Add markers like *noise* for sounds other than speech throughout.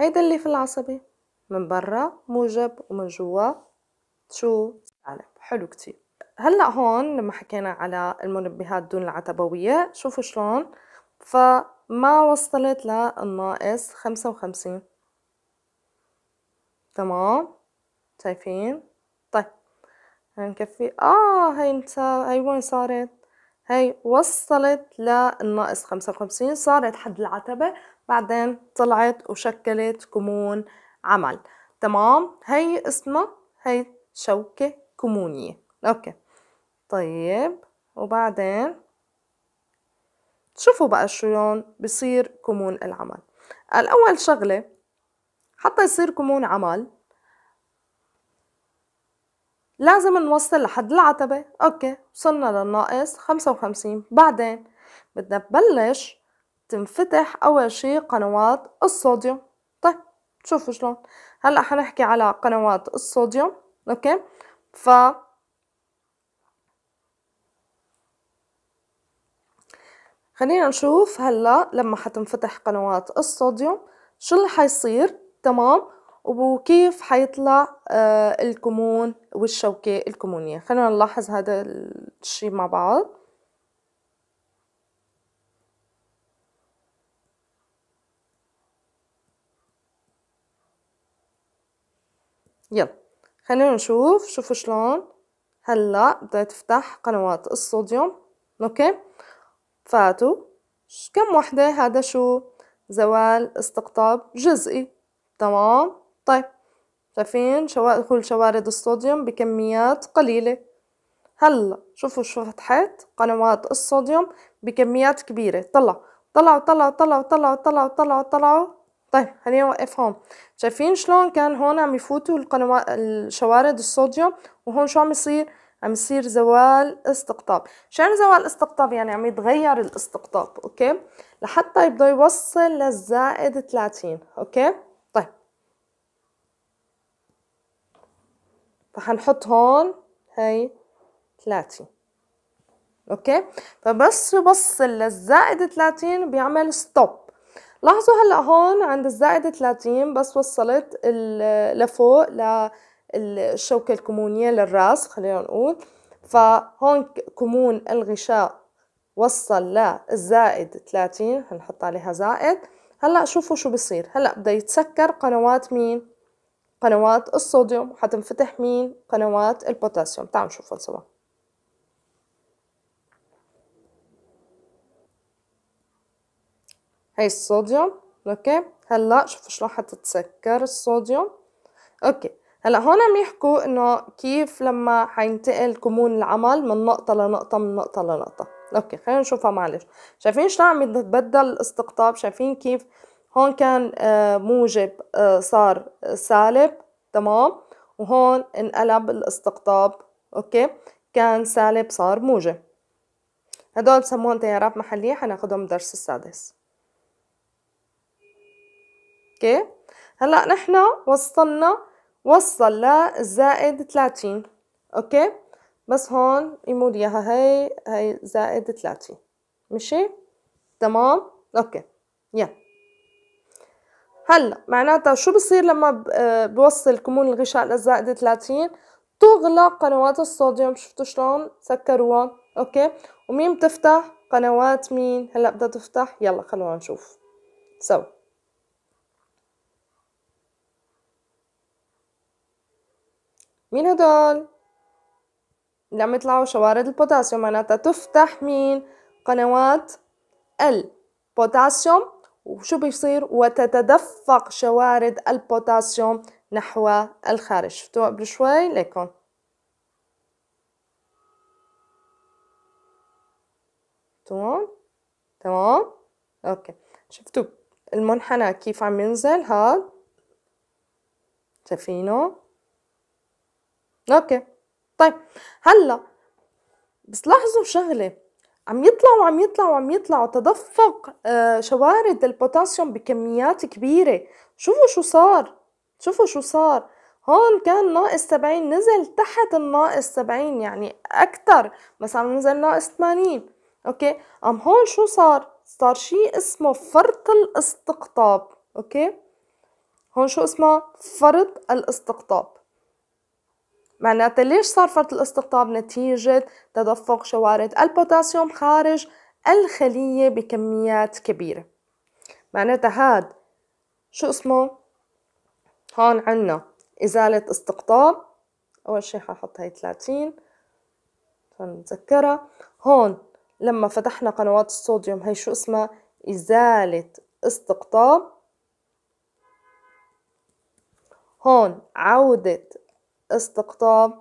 هيدا اللي في العصبي من برا موجب ومن جوا شو سالب حلو كتير هلا هون لما حكينا على المنبهات دون العتبوية شوفوا شلون فما وصلت للناقص خمسة وخمسين تمام شايفين طيب هنكفي اه هي انت هي وين صارت هي وصلت للناقص خمسة وخمسين صارت حد العتبة بعدين طلعت وشكلت كمون عمل تمام هي اسمها هي شوكة كمونية اوكي طيب وبعدين شوفوا بقى شلون بصير كمون العمل الأول شغلة حتى يصير كمون عمل لازم نوصل لحد العتبة أوكي وصلنا للناقص خمسة وخمسين بعدين بدنا نبلش تنفتح أول شي قنوات الصوديوم طيب شوفوا شلون هلأ حنحكي على قنوات الصوديوم أوكي ف خلينا نشوف هلأ لما حتنفتح قنوات الصوديوم شو اللي حيصير تمام وكيف حيطلع آه الكمون والشوكة الكمونية خلينا نلاحظ هذا الشي مع بعض يلا خلينا نشوف شوفوا شلون هلا بدها تفتح قنوات الصوديوم اوكي فاتوا كم وحدة هذا شو زوال استقطاب جزئي تمام طيب شايفين شوا... كل شوارد الصوديوم بكميات قليلة هلا شوفوا شو فتحت قنوات الصوديوم بكميات كبيرة طلع طلعوا طلعوا طلعوا طلعوا طلعوا طلعوا طلعوا طيب خلينا نوقف هون شايفين شلون كان هون عم يفوتوا القنوات الشوارد الصوديوم وهون شو عم يصير عم يصير زوال استقطاب شو يعني زوال استقطاب يعني عم يتغير الاستقطاب اوكي لحتى يبدا يوصل للزائد 30 اوكي طيب فحنحط هون هي 30 اوكي فبس يوصل للزائد 30 بيعمل ستوب لاحظوا هلا هون عند الزائد 30 بس وصلت لفوق للشوكة الكمونية للراس خلينا نقول فهون كمون الغشاء وصل للزائد 30 هنحط عليها زائد هلا شوفوا شو بصير هلا بده يتسكر قنوات مين قنوات الصوديوم حتنفتح مين قنوات البوتاسيوم تعالوا نشوفهم سوا هاي الصوديوم اوكي هلا شوفوا شلون حتتسكر الصوديوم اوكي هلا هون عم يحكوا انه كيف لما حينتقل كمون العمل من نقطة لنقطة من نقطة لنقطة اوكي خلينا نشوفها معلش شايفين شلون عم يتبدل الاستقطاب شايفين كيف هون كان آه، موجب آه، صار آه، سالب تمام وهون انقلب الاستقطاب اوكي كان سالب صار موجب هدول بسموهم تيارات محلية حناخدهم درس السادس اوكي هلا نحن وصلنا وصل لزائد 30 اوكي بس هون يمود اياها هي هي زائد 30 مشي تمام اوكي يلا هلا معناتها شو بصير لما بوصل كمون الغشاء للزائد 30 تغلق قنوات الصوديوم شفتوا شلون سكروها اوكي ومين بتفتح قنوات مين هلا بدها تفتح يلا خلونا نشوف so. مين هدول؟ لما يطلعوا شوارد البوتاسيوم معناتها تفتح مين؟ قنوات البوتاسيوم وشو بيصير؟ وتتدفق شوارد البوتاسيوم نحو الخارج شفتوها قبل شوي ليكن تمام تمام اوكي شفتوا المنحنى كيف عم ينزل هاد شايفينه اوكي طيب هلا بس لاحظوا شغله عم يطلعوا وعم يطلعوا وعم يطلعوا تدفق آه، شوارد البوتاسيوم بكميات كبيرة شوفوا شو صار شوفوا شو صار هون كان ناقص 70 نزل تحت الناقص 70 يعني اكثر مثلا نزل ناقص 80 أوكي أم هون شو صار صار شيء اسمه فرط الاستقطاب أوكي هون شو اسمه فرط الاستقطاب معناتها ليش صار فرط الاستقطاب نتيجة تدفق شوارد البوتاسيوم خارج الخلية بكميات كبيرة معناتها هاد شو اسمه هون عنا إزالة استقطاب أول شي ححط هاي 30 نتذكرها هون لما فتحنا قنوات الصوديوم هي شو اسمها إزالة استقطاب هون عودة استقطاب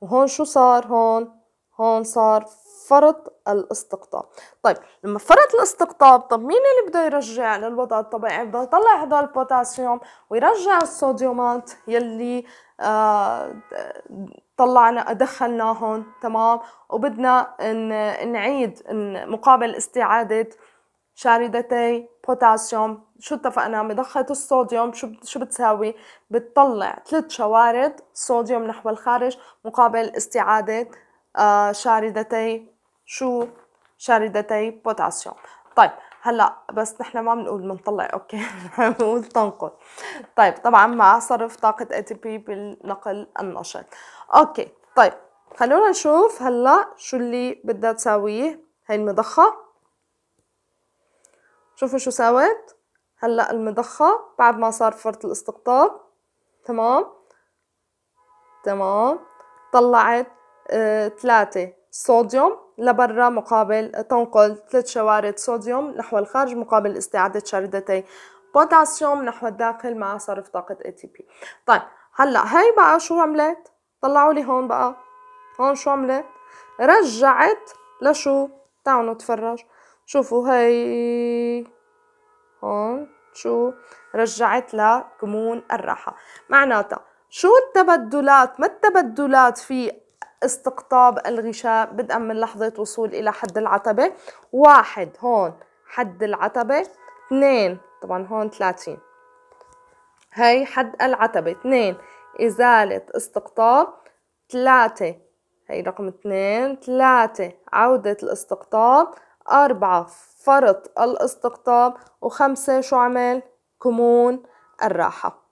وهون شو صار هون هون صار فرط الاستقطاب طيب لما فرط الاستقطاب طب مين اللي بده يرجع للوضع الطبيعي بده يطلع هذا البوتاسيوم ويرجع الصوديومات يلي آه طلعنا دخلناهم تمام وبدنا نعيد مقابل استعادة شاردتي بوتاسيوم شو اتفقنا مضخه الصوديوم شو شو بتساوي بتطلع ثلاث شوارد صوديوم نحو الخارج مقابل استعادة آه، شاردتي شو شاردتي بوتاسيوم طيب هلا بس نحن ما بنقول بنطلع اوكي *laughs* بنقول تنقل طيب طبعا مع صرف طاقة اي تي بي بالنقل النشط اوكي طيب خلونا نشوف هلا شو اللي بدها تساويه هاي المضخة شوفوا شو ساوت هلا المضخة بعد ما صار فرط الاستقطاب تمام تمام طلعت آه صوديوم لبرا مقابل تنقل ثلاث شوارد صوديوم نحو الخارج مقابل استعادة شردتي بوتاسيوم نحو الداخل مع صرف طاقة اي تي بي طيب هلا هي بقى شو عملت طلعوا لي هون بقى هون شو عملت رجعت لشو تعالوا نتفرج شوفوا هي هون شو رجعت لكمون الراحة معناتها شو التبدلات ما التبدلات في استقطاب الغشاء بدءا من لحظة وصول إلى حد العتبة واحد هون حد العتبة اثنين طبعا هون ثلاثين هي حد العتبة اثنين إزالة استقطاب ثلاثة هي رقم اثنين ثلاثة عودة الاستقطاب أربعة فرط الاستقطاب وخمسة شو عمل كمون الراحة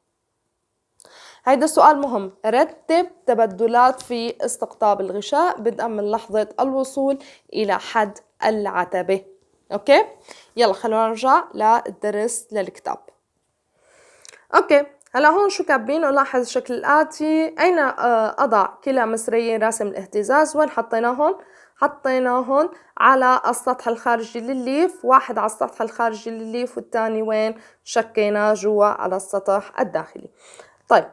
هيدا السؤال مهم رتب تبدلات في استقطاب الغشاء بدءا من لحظة الوصول إلى حد العتبة أوكي يلا خلونا نرجع للدرس للكتاب أوكي هلا هون شو كاتبين نلاحظ الشكل الآتي أين آه، أضع كلا مصريين راسم الاهتزاز وين حطيناهم حطيناهم على السطح الخارجي للليف واحد على السطح الخارجي للليف والتاني وين شكيناه جوا على السطح الداخلي طيب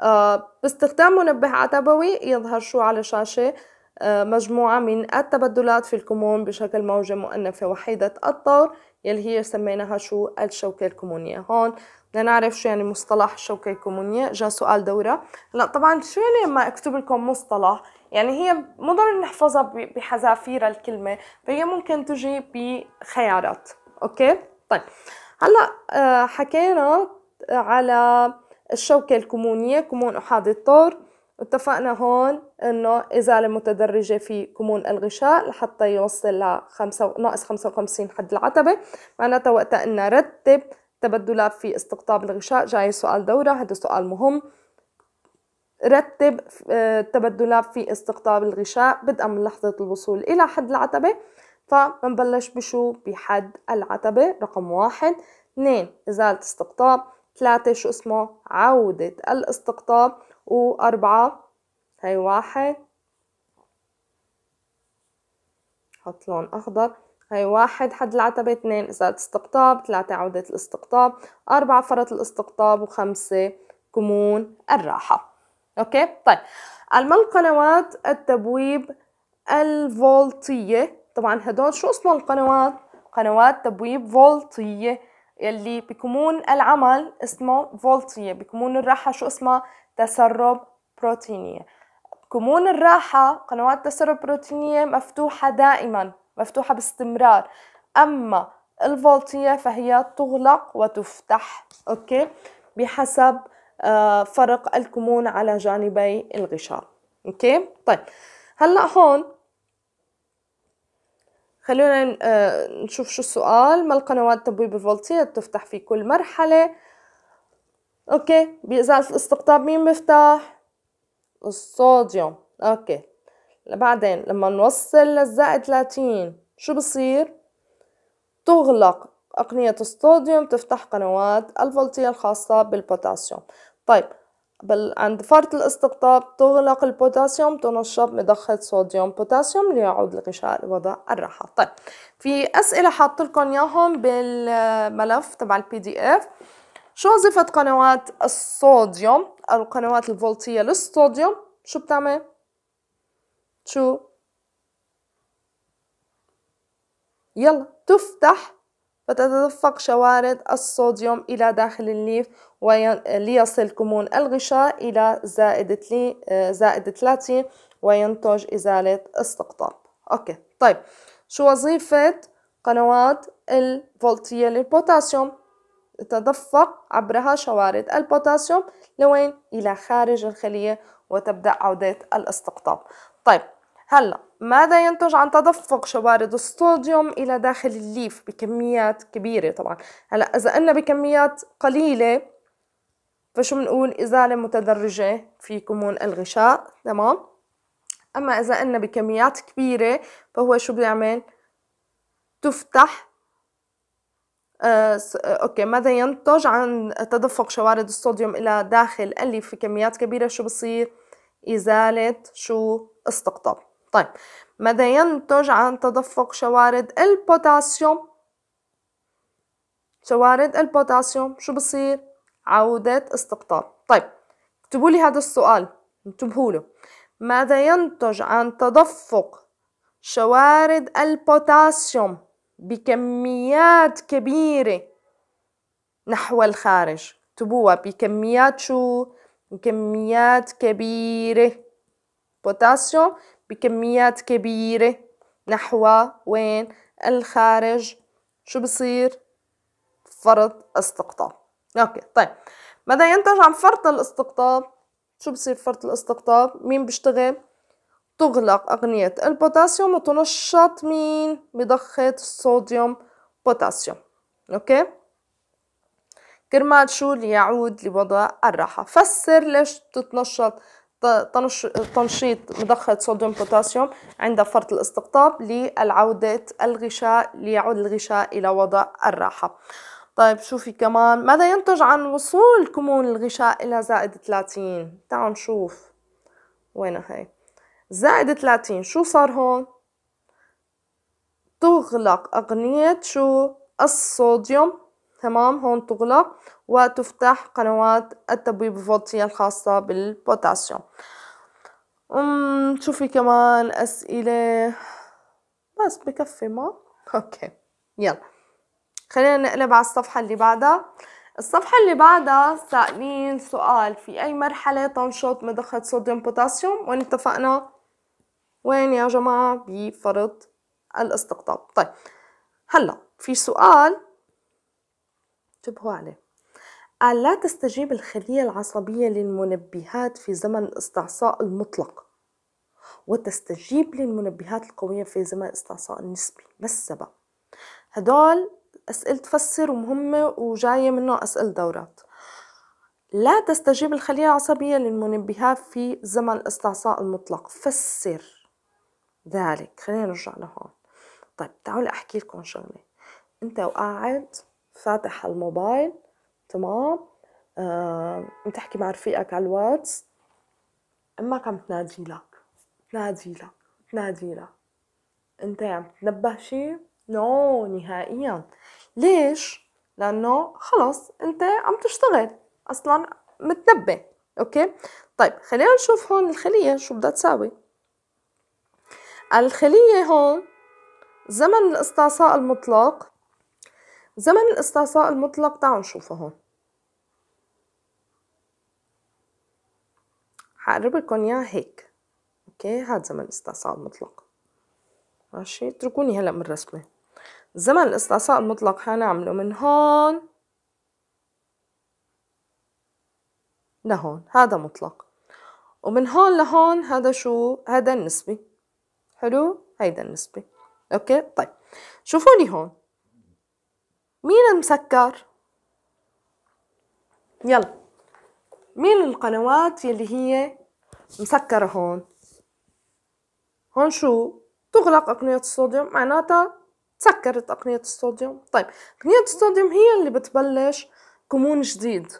آه باستخدام منبه عتبوي يظهر شو على الشاشة آه مجموعة من التبدلات في الكمون بشكل موجة مؤنفة وحيدة الطور يلي هي سميناها شو الشوكة الكمونية هون بدنا نعرف شو يعني مصطلح الشوكة الكمونية جاء سؤال دورة هلا طبعا شو يعني ما اكتب لكم مصطلح يعني هي مو ضروري نحفظها بحذافير الكلمة فهي ممكن تجي بخيارات اوكي طيب هلا آه، حكينا على الشوكة الكمونية كمون أحادي الطور اتفقنا هون انه ازالة متدرجة في كمون الغشاء لحتى يوصل ل ناقص خمسة وخمسين حد العتبة معناتها وقتها انه رتب تبدلات في استقطاب الغشاء جاي سؤال دورة هذا سؤال مهم رتب آه، تبدلات في استقطاب الغشاء بدءا من لحظة الوصول إلى حد العتبة فبنبلش بشو بحد العتبة رقم واحد اثنين إزالة استقطاب ثلاثة شو اسمه عودة الاستقطاب وأربعة هاي واحد حط لون أخضر هاي واحد حد العتبة اثنين إزالة استقطاب ثلاثة عودة الاستقطاب أربعة فرط الاستقطاب وخمسة كمون الراحة أوكي طيب ما قنوات التبويب الفولتية طبعا هدول شو اسمه القنوات قنوات تبويب فولتية يلي بكمون العمل اسمه فولتية بكمون الراحة شو اسمها تسرب بروتينية كمون الراحة قنوات تسرب بروتينية مفتوحة دائما مفتوحة باستمرار أما الفولتية فهي تغلق وتفتح أوكي بحسب آه، فرق الكمون على جانبي الغشاء أوكي طيب هلأ هون خلونا آه، نشوف شو السؤال ما القنوات التبويب الفولتية تفتح في كل مرحلة اوكي بإزالة الاستقطاب مين بيفتح الصوديوم اوكي بعدين لما نوصل للزائد 30 شو بصير تغلق أقنية الصوديوم تفتح قنوات الفولتية الخاصة بالبوتاسيوم طيب بل عند فرط الاستقطاب تغلق البوتاسيوم تنشط مضخة صوديوم بوتاسيوم ليعود الغشاء لوضع الراحة طيب في أسئلة حاطلكن ياهم بالملف تبع البي دي اف شو وظيفة قنوات الصوديوم أو القنوات الفولتية للصوديوم؟ شو بتعمل؟ شو؟ يلا تفتح فتتدفق شوارد الصوديوم إلى داخل الليف ليصل كمون الغشاء إلى زائد, آه، زائد 30 وينتج إزالة استقطاب أوكي طيب شو وظيفة قنوات الفولتية للبوتاسيوم تتدفق عبرها شوارد البوتاسيوم لوين إلى خارج الخلية وتبدأ عودة الاستقطاب طيب هلا ماذا ينتج عن تدفق شوارد الصوديوم إلى داخل الليف بكميات كبيرة طبعا هلا إذا قلنا بكميات قليلة فشو بنقول إزالة متدرجة في كمون الغشاء تمام أما إذا قلنا بكميات كبيرة فهو شو بيعمل تفتح آه، آه، اوكي ماذا ينتج عن تدفق شوارد الصوديوم الى داخل اللي في كميات كبيره شو بصير ازاله شو استقطاب طيب ماذا ينتج عن تدفق شوارد البوتاسيوم شوارد البوتاسيوم شو بصير عودة استقطاب طيب اكتبوا لي هذا السؤال انتبهوا له ماذا ينتج عن تدفق شوارد البوتاسيوم بكميات كبيرة نحو الخارج اكتبوها بكميات شو بكميات كبيرة بوتاسيوم بكميات كبيرة نحو وين الخارج شو بصير فرط استقطاب اوكي طيب ماذا ينتج عن فرط الاستقطاب شو بصير فرط الاستقطاب مين بيشتغل تغلق أغنية البوتاسيوم وتنشط مين بضخة الصوديوم بوتاسيوم أوكي كرمال شو ليعود لوضع الراحة فسر ليش تتنشط تنشيط مضخة صوديوم بوتاسيوم عند فرط الاستقطاب للعودة الغشاء ليعود الغشاء إلى وضع الراحة طيب شوفي كمان ماذا ينتج عن وصول كمون الغشاء إلى زائد 30 تعالوا نشوف وين هي زائد 30 شو صار هون تغلق أغنية شو الصوديوم تمام هون تغلق وتفتح قنوات التبويب الفولتية الخاصة بالبوتاسيوم أم شو في كمان أسئلة بس بكفي ما أوكي يلا خلينا نقلب على الصفحة اللي بعدها الصفحة اللي بعدها سائلين سؤال في أي مرحلة تنشط مضخة صوديوم بوتاسيوم وين اتفقنا وين يا جماعة بفرض الاستقطاب طيب هلا في سؤال انتبهوا عليه قال لا تستجيب الخلية العصبية للمنبهات في زمن الاستعصاء المطلق وتستجيب للمنبهات القوية في زمن الاستعصاء النسبي ما السبب هدول أسئلة تفسر ومهمة وجاية منه أسئلة دورات لا تستجيب الخلية العصبية للمنبهات في زمن الاستعصاء المطلق فسر ذلك خلينا نرجع لهون طيب تعالوا احكي لكم شغله انت وقاعد فاتح الموبايل تمام آه، بتحكي مع رفيقك على الواتس امك عم تنادي لك تنادي لك تنادي لك انت عم تنبه شيء نو نهائيا ليش لانه خلص انت عم تشتغل اصلا متنبه اوكي طيب خلينا نشوف هون الخليه شو بدها تساوي الخلية هون زمن الاستعصاء المطلق زمن الاستعصاء المطلق تعالوا نشوفه هون حقرب لكم اياه هيك اوكي هذا زمن الاستعصاء المطلق ماشي اتركوني هلا من الرسمه زمن الاستعصاء المطلق حنعمله من هون لهون هذا مطلق ومن هون لهون هذا شو هذا النسبي حلو هيدا النسبة أوكي طيب شوفوني هون مين المسكر يلا مين القنوات يلي هي مسكرة هون هون شو تغلق أقنية الصوديوم معناتها تسكرت أقنية الصوديوم طيب أقنية الصوديوم هي اللي بتبلش كمون جديد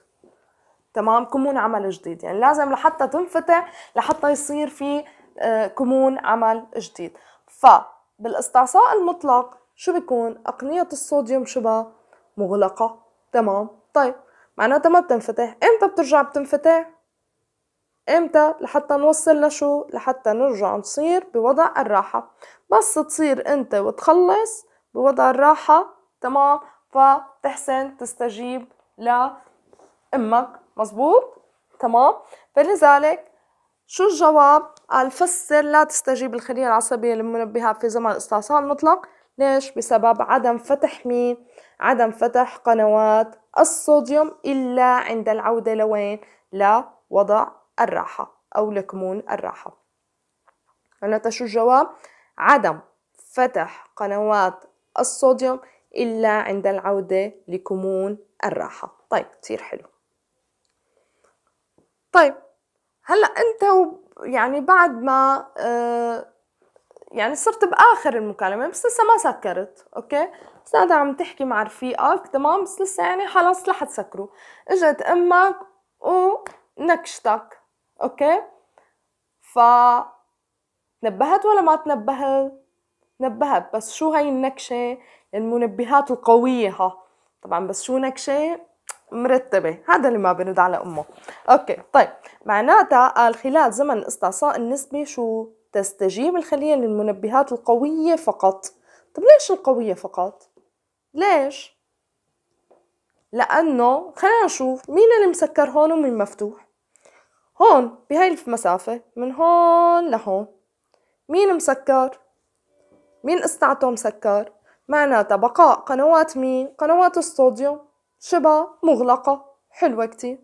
تمام كمون عمل جديد يعني لازم لحتى تنفتح لحتى يصير في آه، كمون عمل جديد فبالاستعصاء المطلق شو بيكون أقنية الصوديوم شبه مغلقة تمام طيب معناتها ما بتنفتح امتى بترجع بتنفتح امتى لحتى نوصل لشو لحتى نرجع نصير بوضع الراحة بس تصير انت وتخلص بوضع الراحة تمام فتحسن تستجيب لأمك مزبوط تمام فلذلك شو الجواب قال فسر لا تستجيب الخلية العصبية للمنبهات في زمن الاستعصاء المطلق ليش؟ بسبب عدم فتح مين؟ عدم فتح قنوات الصوديوم إلا عند العودة لوين؟ لوضع الراحة أو لكمون الراحة معناتها شو الجواب؟ عدم فتح قنوات الصوديوم إلا عند العودة لكمون الراحة طيب كتير حلو طيب هلا انت يعني بعد ما آه، يعني صرت باخر المكالمه بس لسه ما سكرت اوكي سادة عم تحكي مع رفيقك تمام بس لسه يعني خلص رح تسكروا اجت امك ونكشتك اوكي ف تنبهت ولا ما تنبهت تنبهت بس شو هاي النكشة المنبهات القوية ها طبعا بس شو نكشة مرتبة هذا اللي ما برد على أمه أوكي طيب معناتها قال خلال زمن الاستعصاء النسبي شو تستجيب الخلية للمنبهات القوية فقط طب ليش القوية فقط؟ ليش؟ لأنه خلينا نشوف مين اللي مسكر هون ومين مفتوح هون بهاي المسافة من هون لهون مين مسكر؟ مين استعته مسكر؟ معناتها بقاء قنوات مين؟ قنوات الصوديوم شبه مغلقة حلوة كتير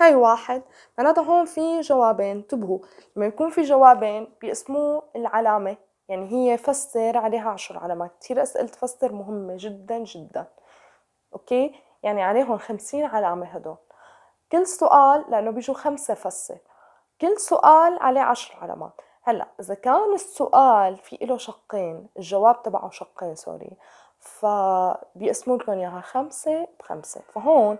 هاي واحد معناتها هون في جوابين انتبهوا لما يكون في جوابين بيقسموه العلامة يعني هي فسر عليها عشر علامات كتير أسئلة فسر مهمة جدا جدا أوكي يعني عليهم خمسين علامة هدول كل سؤال لأنه بيجوا خمسة فسر كل سؤال عليه عشر علامات هلا إذا كان السؤال في له شقين الجواب تبعه شقين سوري فبيقسموا لكم اياها خمسة بخمسة فهون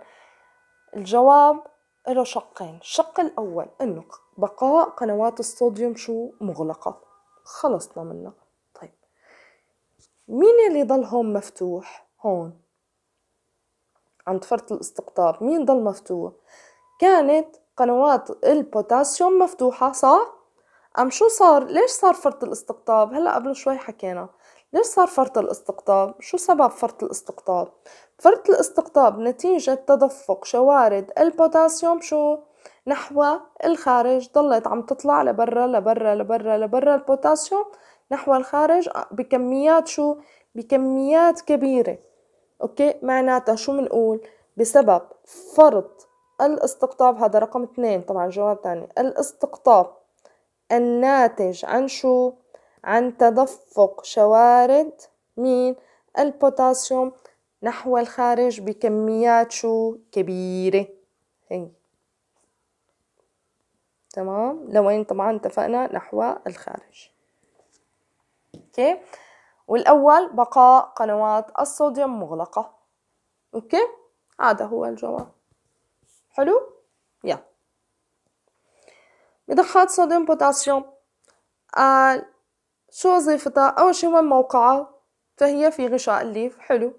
الجواب له شقين الشق الأول أنه بقاء قنوات الصوديوم شو مغلقة خلصنا منها طيب مين اللي ضل هون مفتوح هون عند فرط الاستقطاب مين ضل مفتوح كانت قنوات البوتاسيوم مفتوحة صح؟ أم شو صار؟ ليش صار فرط الاستقطاب؟ هلأ قبل شوي حكينا ليش صار فرط الاستقطاب؟ شو سبب فرط الاستقطاب؟ فرط الاستقطاب نتيجة تدفق شوارد البوتاسيوم شو؟ نحو الخارج ضلت عم تطلع لبرا لبرا لبرا لبرا البوتاسيوم نحو الخارج بكميات شو؟ بكميات كبيرة أوكي معناتها شو بنقول؟ بسبب فرط الاستقطاب هذا رقم اثنين طبعا جواب تاني الاستقطاب الناتج عن شو؟ عن تدفق شوارد مين البوتاسيوم نحو الخارج بكميات شو كبيرة هي تمام لوين طبعا اتفقنا نحو الخارج اوكي والاول بقاء قنوات الصوديوم مغلقة اوكي هذا هو الجواب حلو يلا مضخات صوديوم بوتاسيوم قال شو وظيفتها أول شي وين موقعها فهي في غشاء الليف حلو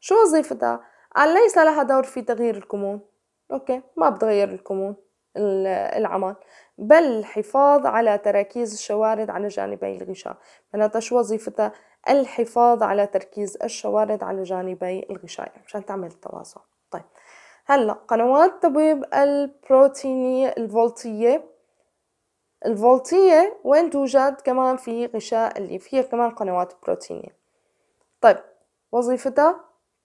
شو وظيفتها قال ليس لها دور في تغيير الكمون أوكي ما بتغير الكمون العمل بل الحفاظ على تراكيز الشوارد على جانبي الغشاء معناتها شو وظيفتها الحفاظ على تركيز الشوارد على جانبي الغشاء يعني مشان تعمل التوازن طيب هلا قنوات تبويب البروتينية الفولتية الفولتية وين توجد كمان في غشاء اللي فيه كمان قنوات بروتينية طيب وظيفتها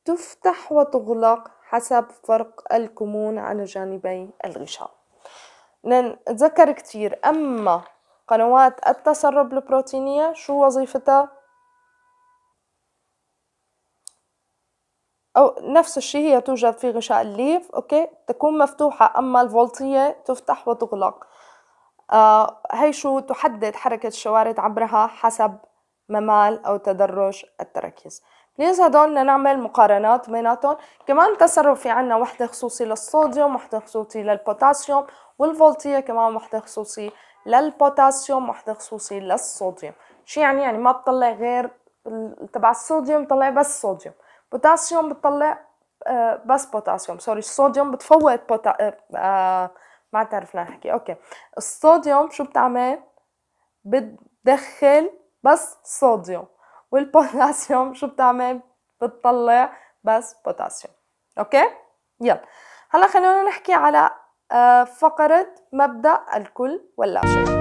تفتح وتغلق حسب فرق الكمون على جانبي الغشاء نتذكر كتير أما قنوات التسرب البروتينية شو وظيفتها؟ أو نفس الشيء هي توجد في غشاء الليف أوكي تكون مفتوحة أما الفولتية تفتح وتغلق آه، هي شو تحدد حركة الشوارد عبرها حسب ممال أو تدرج التركيز بليز هدول لنعمل مقارنات بيناتهم كمان تصرف في عنا وحدة خصوصي للصوديوم وحدة خصوصي للبوتاسيوم والفولتية كمان وحدة خصوصي للبوتاسيوم وحدة خصوصي للصوديوم شو يعني يعني ما بطلع غير تبع الصوديوم بطلع بس صوديوم بوتاسيوم بتطلع آه، بس بوتاسيوم سوري الصوديوم بتفوت بوتا... آه، ما تعرفنا نحكي اوكي الصوديوم شو بتعمل بتدخل بس صوديوم والبوتاسيوم شو بتعمل بتطلع بس بوتاسيوم اوكي يلا هلا خلونا نحكي على آه، فقرة مبدأ الكل ولا شيء